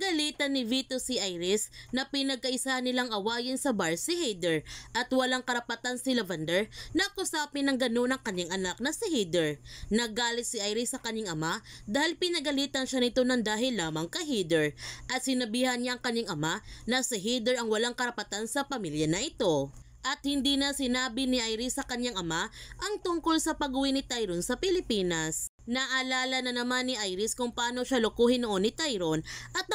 Pinagalitan ni Vito si Iris na pinagkaisa nilang awayin sa bar si Hader at walang karapatan si Lavender na kusapin ng ganun ang kanyang anak na si Hader. Nagalit si Iris sa kanyang ama dahil pinagalitan siya nito ng dahil lamang kay Hader at sinabihan niya ang kanyang ama na si Hader ang walang karapatan sa pamilya na ito at hindi na sinabi ni Iris sa kanyang ama ang tungkol sa pag-uwi ni Tyrone sa Pilipinas. Naalala na naman ni Iris kung paano siya lokohin noon ni Tyrone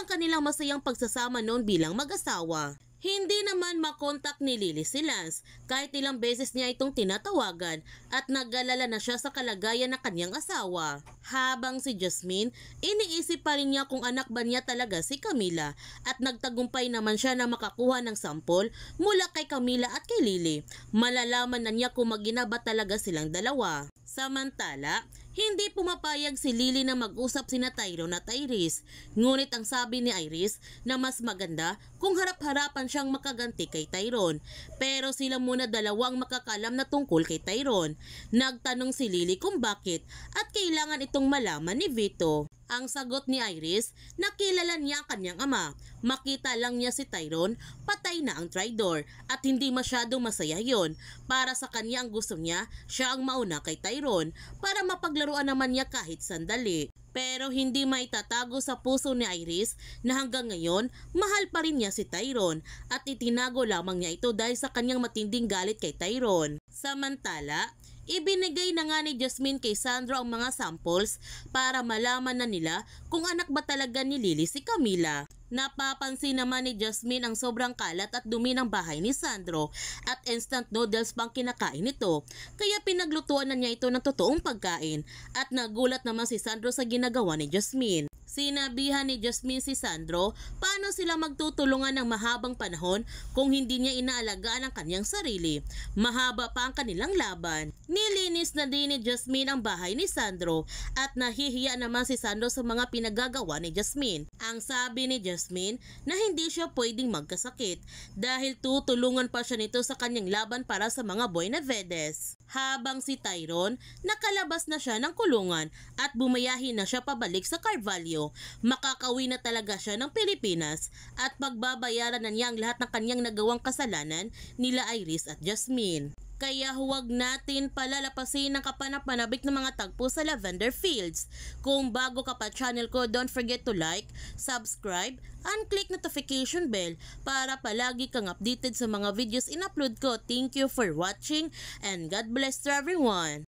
ang kanilang masayang pagsasama noon bilang mag-asawa. Hindi naman makontak ni Lily si Lance kahit ilang beses niya itong tinatawagan at nagalala na siya sa kalagayan ng kanyang asawa. Habang si Jasmine, iniisip pa rin niya kung anak ba niya talaga si Camila at nagtagumpay naman siya na makakuha ng sampol mula kay Camila at kay Lily. Malalaman na niya kung magina ba talaga silang dalawa. Samantala, hindi pumapayag si Lily na mag-usap sina Tyrone na Iris. Ngunit ang sabi ni Iris na mas maganda kung harap-harapan siyang makaganti kay Tyrone. Pero sila muna dalawang makakalam na tungkol kay Tyrone. Nagtanong si Lily kung bakit at kailangan itong malaman ni Vito. Ang sagot ni Iris, nakilala niya kanyang ama. Makita lang niya si Tyrone, patay na ang traitor at hindi masyadong masaya yon. Para sa kanya ang gusto niya, siya ang mauna kay Tyrone para mapaglaruan naman niya kahit sandali. Pero hindi may tatago sa puso ni Iris na hanggang ngayon mahal pa rin niya si Tyrone at itinago lamang niya ito dahil sa kanyang matinding galit kay Tyrone. Samantala, Ibinigay na nga ni Jasmine kay Sandro ang mga samples para malaman na nila kung anak ba talaga ni Lily si Camila. Napapansin naman ni Jasmine ang sobrang kalat at dumi ng bahay ni Sandro at instant noodles pang kinakain nito. Kaya pinaglutuan na niya ito ng totoong pagkain at nagulat naman si Sandro sa ginagawa ni Jasmine. Sinabihan ni Jasmine si Sandro paano sila magtutulungan ng mahabang panahon kung hindi niya inaalagaan ang kanyang sarili. Mahaba pa ang kanilang laban. Nilinis na din ni Jasmine ang bahay ni Sandro at nahihiya naman si Sandro sa mga pinagagawa ni Jasmine. Ang sabi ni Jasmine na hindi siya pwedeng magkasakit dahil tutulungan pa siya nito sa kanyang laban para sa mga boy na Vedes. Habang si Tyron, nakalabas na siya ng kulungan at bumayahin na siya pabalik sa Carvalho makakawi na talaga siya ng Pilipinas at pagbabayaran na niya ang lahat ng kanyang nagawang kasalanan nila Iris at Jasmine. Kaya huwag natin palalapasin ang kapanapanabik ng mga tagpo sa Lavender Fields. Kung bago ka pa channel ko, don't forget to like, subscribe, and click notification bell para palagi kang updated sa mga videos in-upload ko. Thank you for watching and God bless to everyone!